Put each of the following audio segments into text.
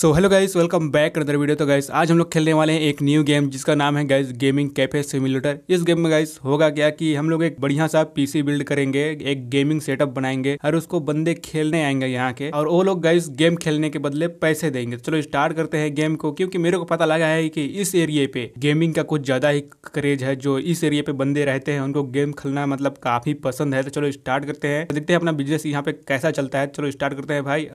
सो hello guys welcome back other video तो guys आज हम लोग खेलने वाले हैं एक न्यू गेम जिसका नाम है गाइस गेमिंग कैफे सिम्युलेटर इस गेम में गाइस होगा क्या कि हम लोग एक बढ़िया सा पीसी बिल्ड करेंगे एक गेमिंग सेटअप बनाएंगे और उसको बंदे खेलने आएंगे यहाँ के और वो लोग गाइस गेम खेलने के बदले पैसे देंगे चलो स्टार्ट करते हैं गेम को क्योंकि मेरे को पता लगा है की इस एरिए पे गेमिंग का कुछ ज्यादा ही क्रेज है जो इस एरिए पे बंदे रहते हैं उनको गेम खेलना मतलब काफी पसंद है तो चलो स्टार्ट करते हैं देखते हैं अपना बिजनेस यहाँ पे कैसा चलता है चलो स्टार्ट करते हैं भाई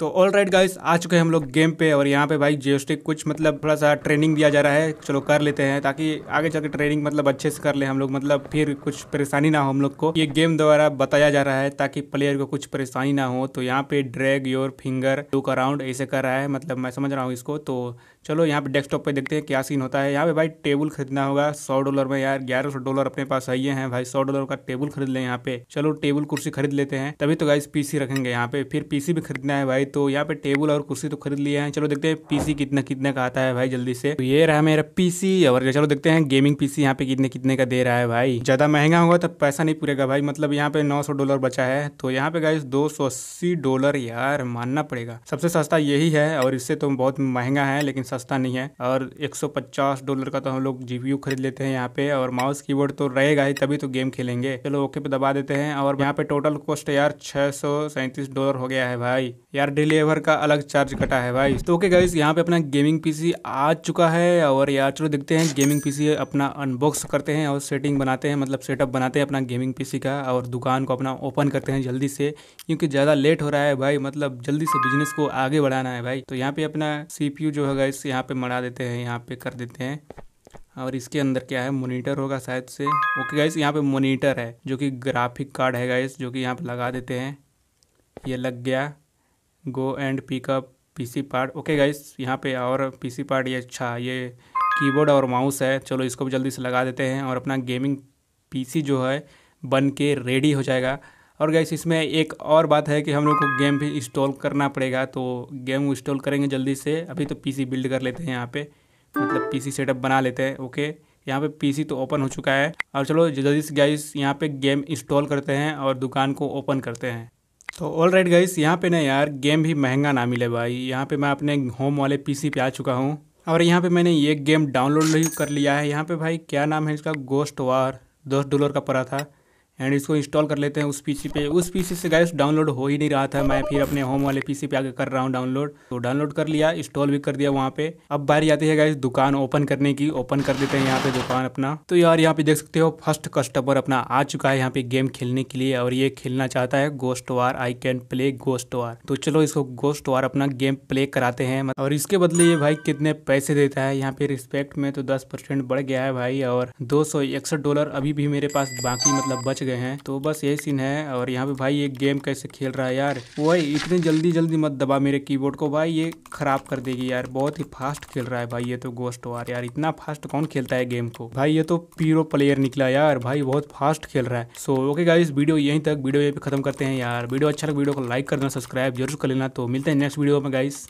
तो ऑल राइट गाइस आ चुके हैं हम लोग गेम पे और यहाँ पे भाई जियोस्टिक कुछ मतलब थोड़ा सा ट्रेनिंग दिया जा रहा है चलो कर लेते हैं ताकि आगे चल के ट्रेनिंग मतलब अच्छे से कर ले हम लोग मतलब फिर कुछ परेशानी ना हो हम लोग को ये गेम द्वारा बताया जा रहा है ताकि प्लेयर को कुछ परेशानी ना हो तो यहाँ पे drag your finger look around ऐसे कर रहा है मतलब मैं समझ रहा हूँ इसको तो चलो यहाँ पे डेस्कटॉप पे देखते हैं क्या सीन होता है यहाँ पे भाई टेबल खरीदना होगा सौ डॉलर में यार ग्यारह सौ डॉलर अपने पास आइए हैं भाई सौ डॉलर का टेबल खरीद लें यहाँ पे चलो टेबल कुर्सी खरीद लेते हैं तभी तो गाइस पीसी रखेंगे यहाँ पे फिर पीसी भी खरीदना है भाई भाई तो यहाँ पे टेबल और कुर्सी तो खरीद लिया है चलो देखते हैं पीसी कितना कितने का आता है भाई जल्दी से तो ये रहा मेरा पीसी और चलो देखते हैं गेमिंग पीसी यहाँ पे कितने कितने का दे रहा है भाई ज्यादा महंगा होगा तो पैसा नहीं पूरेगा भाई मतलब यहाँ पे नौ डॉलर बचा है तो यहाँ पे गाइस दो डॉलर यार मानना पड़ेगा सबसे सस्ता यही है और इससे तो बहुत महंगा है लेकिन सस्ता नहीं है और एक डॉलर का तो हम लोग जीपीयू खरीद लेते हैं यहाँ पे और माउस की तो रहेगा ही तभी तो गेम खेलेंगे चलो ओके पे दबा देते हैं और यहाँ पे टोटल कॉस्ट यार छह डॉलर हो गया है भाई यार डिलीवर का अलग चार्ज कटा है भाई तो ओके गाइस यहाँ पे अपना गेमिंग पीसी आ चुका है और यार चलो देखते हैं गेमिंग पीसी अपना अनबॉक्स करते हैं और सेटिंग बनाते हैं मतलब सेटअप बनाते हैं अपना गेमिंग पीसी का और दुकान को अपना ओपन करते हैं जल्दी से क्योंकि ज़्यादा लेट हो रहा है भाई मतलब जल्दी से बिजनेस को आगे बढ़ाना है भाई तो यहाँ पे अपना सी जो है गाइस यहाँ पे मरा देते हैं यहाँ पे कर देते हैं और इसके अंदर क्या है मोनीटर होगा शायद से ओके गाइस यहाँ पे मोनीटर है जो कि ग्राफिक कार्ड है गाइस जो कि यहाँ पे लगा देते हैं ये लग गया go and pick up PC part okay guys यहाँ पे और पीसी पार्ट ये अच्छा ये कीबोर्ड और माउस है चलो इसको भी जल्दी से लगा देते हैं और अपना गेमिंग पीसी जो है बन के रेडी हो जाएगा और गैस इसमें एक और बात है कि हम लोग को गेम भी इंस्टॉल करना पड़ेगा तो गेम इंस्टॉल करेंगे जल्दी से अभी तो सी बिल्ड कर लेते हैं यहाँ पर मतलब सी सेटअप बना लेते हैं ओके यहाँ पे पीसी तो ओपन हो चुका है और चलो जल्दी से गाइस यहाँ पे गेम इंस्टॉल करते हैं और दुकान को ओपन करते हैं तो ऑल राइट गाइस यहाँ पे ना यार गेम भी महंगा ना मिले भाई यहाँ पे मैं अपने होम वाले पीसी पे आ चुका हूँ और यहाँ पे मैंने ये गेम डाउनलोड कर लिया है यहाँ पे भाई क्या नाम है इसका गोस्ट वार दोस्त डोलर का पड़ा था एंड इसको इंस्टॉल कर लेते हैं उस पीसी पे उस पीसी से गैस डाउनलोड हो ही नहीं रहा था मैं फिर अपने होम वाले पीसी पे आगे कर रहा हूँ डाउनलोड तो डाउनलोड कर लिया इंस्टॉल भी कर दिया वहाँ पे अब बारी आती है गैस दुकान ओपन करने की ओपन कर देते हैं यहाँ पे दुकान अपना तो यार यहाँ पे देख सकते हो फर्स्ट कस्टमर अपना आ चुका है यहाँ पे गेम खेलने के लिए और ये खेलना चाहता है ghost war I can play ghost war तो चलो इसको गोस्ट वार अपना गेम प्ले कराते हैं और इसके बदले ये भाई कितने पैसे देता है यहाँ पे रिस्पेक्ट में तो दस बढ़ गया है भाई और दो डॉलर अभी भी मेरे पास बाकी मतलब बच गए हैं तो बस यही सीन है और यहाँ पे भाई ये गेम कैसे खेल रहा है यार वही इतनी जल्दी जल्दी मत दबा मेरे कीबोर्ड को भाई ये खराब कर देगी यार बहुत ही फास्ट खेल रहा है भाई ये तो गोस्ट वार यार इतना फास्ट कौन खेलता है गेम को भाई ये तो पीरो प्लेयर निकला यार भाई बहुत फास्ट खेल रहा है सो ओके गाइस वीडियो यहीं तक वीडियो यहीं पे खत्म करते हैं यार वीडियो अच्छा लगे वीडियो को लाइक करना सब्सक्राइब जरूर कर लेना तो मिलते हैं नेक्स्ट वीडियो में गाइस